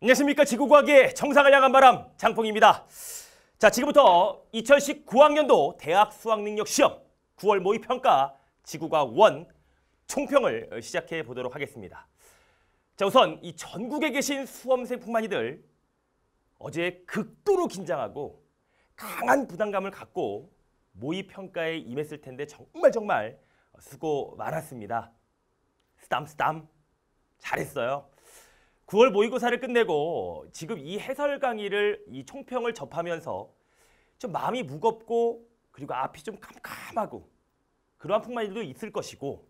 안녕하십니까 지구과학의 정상을 향한 바람 장풍입니다. 자 지금부터 2019학년도 대학 수학능력 시험 9월 모의평가 지구과학 1 총평을 시작해 보도록 하겠습니다. 자 우선 이 전국에 계신 수험생 뿐만이들 어제 극도로 긴장하고 강한 부담감을 갖고 모의평가에 임했을 텐데 정말 정말 수고 많았습니다. 쓰담쓰담 잘했어요. 9월 모의고사를 끝내고 지금 이 해설 강의를 이 총평을 접하면서 좀 마음이 무겁고 그리고 앞이 좀깜깜하고 그러한 풍만이도 있을 것이고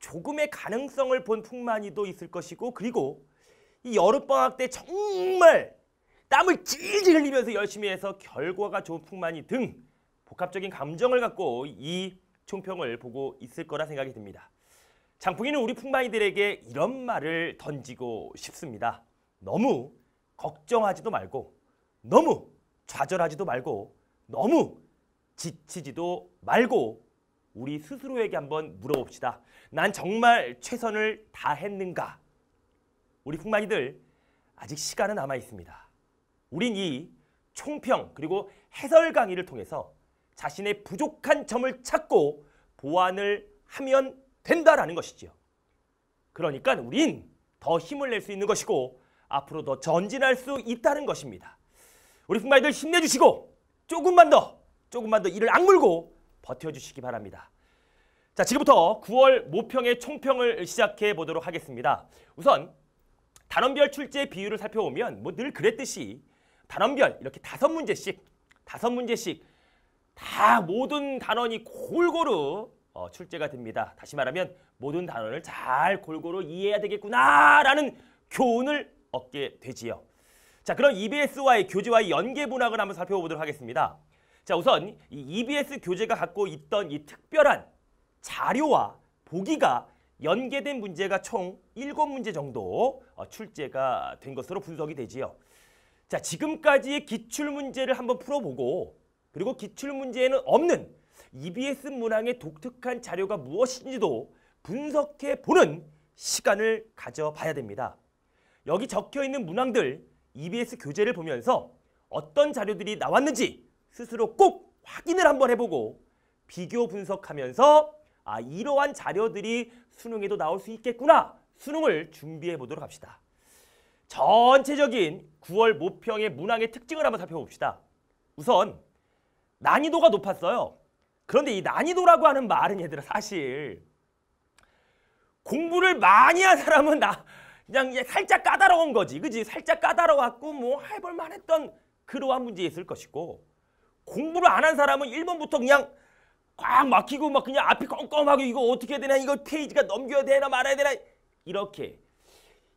조금의 가능성을 본 풍만이도 있을 것이고 그리고 이 여름방학 때 정말 땀을 질질 흘리면서 열심히 해서 결과가 좋은 풍만이 등 복합적인 감정을 갖고 이 총평을 보고 있을 거라 생각이 듭니다. 장풍이는 우리 풍마이들에게 이런 말을 던지고 싶습니다. 너무 걱정하지도 말고 너무 좌절하지도 말고 너무 지치지도 말고 우리 스스로에게 한번 물어봅시다. 난 정말 최선을 다했는가? 우리 풍마이들 아직 시간은 남아 있습니다. 우린 이 총평 그리고 해설 강의를 통해서 자신의 부족한 점을 찾고 보완을 하면 된다라는 것이지요. 그러니까 우린 더 힘을 낼 수 있는 것이고 앞으로 더 전진할 수 있다는 것입니다. 우리 풍마이들 힘내주시고 조금만 더 조금만 더 이를 악물고 버텨주시기 바랍니다. 자 지금부터 9월 모평의 총평을 시작해 보도록 하겠습니다. 우선 단원별 출제 비율을 살펴보면 뭐 늘 그랬듯이 단원별 이렇게 다섯 문제씩 다섯 문제씩 다 모든 단원이 골고루 어, 출제가 됩니다. 다시 말하면 모든 단어를 잘 골고루 이해해야 되겠구나라는 교훈을 얻게 되지요. 자, 그럼 EBS와의 교재와의 연계 문학을 한번 살펴보도록 하겠습니다. 자, 우선 이 EBS 교재가 갖고 있던 이 특별한 자료와 보기가 연계된 문제가 총 일곱 문제 정도 어, 출제가 된 것으로 분석이 되지요. 자, 지금까지의 기출문제를 한번 풀어보고 그리고 기출문제에는 없는 EBS 문항의 독특한 자료가 무엇인지도 분석해 보는 시간을 가져봐야 됩니다. 여기 적혀 있는 문항들 EBS 교재를 보면서 어떤 자료들이 나왔는지 스스로 꼭 확인을 한번 해보고 비교 분석하면서 아 이러한 자료들이 수능에도 나올 수 있겠구나 수능을 준비해 보도록 합시다. 전체적인 9월 모평의 문항의 특징을 한번 살펴봅시다. 우선 난이도가 높았어요. 그런데 이 난이도라고 하는 말은 얘들아 사실 공부를 많이 한 사람은 나 그냥 살짝 까다로운 거지. 그지? 살짝 까다로웠고 뭐 해볼만 했던 그러한 문제있을 것이고 공부를 안 한 사람은 1번부터 그냥 꽉 막히고 막 그냥 앞이 껌껌하고 이거 어떻게 해야 되나 이거 페이지가 넘겨야 되나 말아야 되나 이렇게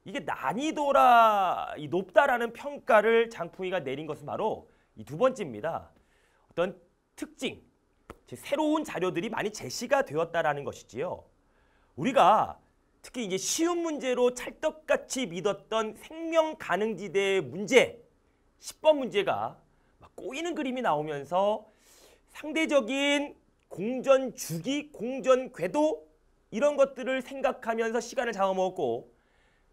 이게 난이도라 이 높다라는 평가를 장풍이가 내린 것은 바로 이 두 번째입니다. 어떤 특징 새로운 자료들이 많이 제시가 되었다라는 것이지요. 우리가 특히 이제 쉬운 문제로 찰떡같이 믿었던 생명 가능지대의 문제 10번 문제가 꼬이는 그림이 나오면서 상대적인 공전 주기, 공전 궤도 이런 것들을 생각하면서 시간을 잡아먹었고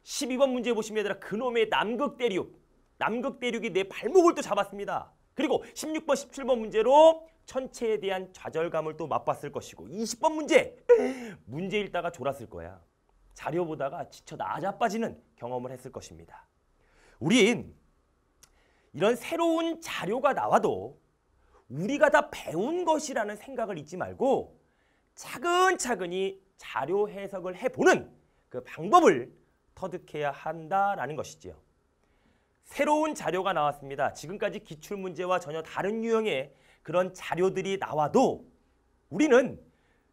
12번 문제 보시면 얘들아 그놈의 남극 대륙 남극 대륙이 내 발목을 또 잡았습니다. 그리고 16번, 17번 문제로 천체에 대한 좌절감을 또 맛봤을 것이고 20번 문제! 문제 읽다가 졸았을 거야. 자료 보다가 지쳐 나자빠지는 아 경험을 했을 것입니다. 우린 이런 새로운 자료가 나와도 우리가 다 배운 것이라는 생각을 잊지 말고 차근차근히 자료 해석을 해보는 그 방법을 터득해야 한다라는 것이지요. 새로운 자료가 나왔습니다. 지금까지 기출문제와 전혀 다른 유형의 그런 자료들이 나와도 우리는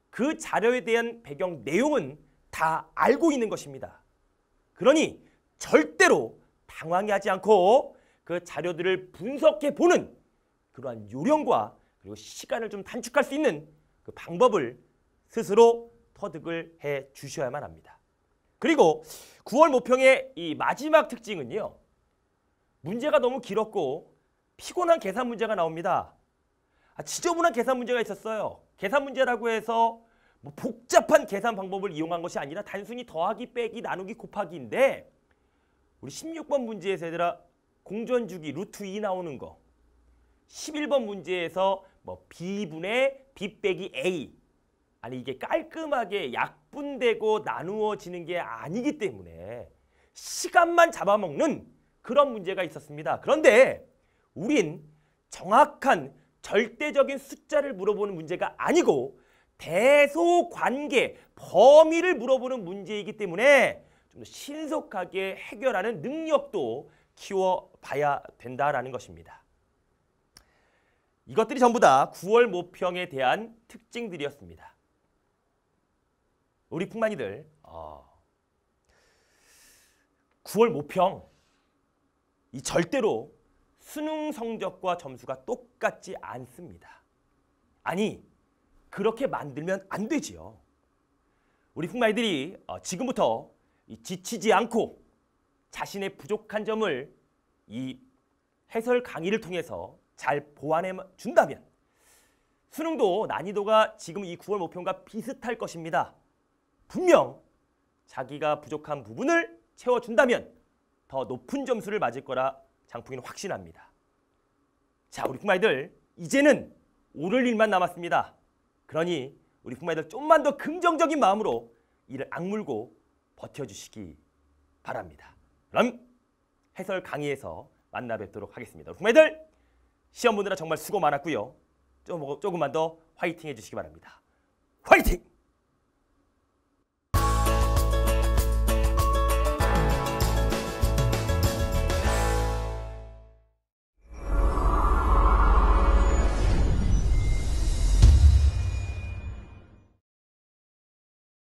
그 자료에 대한 배경 내용은 다 알고 있는 것입니다. 그러니 절대로 당황하지 않고 그 자료들을 분석해 보는 그러한 요령과 그리고 시간을 좀 단축할 수 있는 그 방법을 스스로 터득을 해 주셔야만 합니다. 그리고 9월 모평의 이 마지막 특징은요. 문제가 너무 길었고 피곤한 계산 문제가 나옵니다. 아, 지저분한 계산 문제가 있었어요. 계산 문제라고 해서 뭐 복잡한 계산 방법을 이용한 것이 아니라 단순히 더하기, 빼기, 나누기, 곱하기인데 우리 16번 문제에서 얘들아 공전 주기 루트 2 나오는 거 11번 문제에서 뭐 B분의 B 빼기 A 아니 이게 깔끔하게 약분되고 나누어지는 게 아니기 때문에 시간만 잡아먹는 그런 문제가 있었습니다. 그런데 우린 정확한 절대적인 숫자를 물어보는 문제가 아니고 대소관계, 범위를 물어보는 문제이기 때문에 좀 더 신속하게 해결하는 능력도 키워봐야 된다라는 것입니다. 이것들이 전부 다 9월 모평에 대한 특징들이었습니다. 우리 풍만이들 어, 9월 모평 이 절대로 수능 성적과 점수가 똑같지 않습니다. 아니, 그렇게 만들면 안 되지요. 우리 흑마이들이 어, 지금부터 지치지 않고 자신의 부족한 점을 이 해설 강의를 통해서 잘 보완해 준다면 수능도 난이도가 지금 이 9월 목표과 비슷할 것입니다. 분명 자기가 부족한 부분을 채워준다면 더 높은 점수를 맞을 거라 장풍이는 확신합니다. 자, 우리 쿵마이들 이제는 오를 일만 남았습니다. 그러니 우리 쿵마이들 좀만 더 긍정적인 마음으로 이를 악물고 버텨주시기 바랍니다. 그럼 해설 강의에서 만나 뵙도록 하겠습니다. 쿵마이들 시험 보느라 정말 수고 많았고요. 조금, 조금만 더 화이팅 해주시기 바랍니다. 화이팅!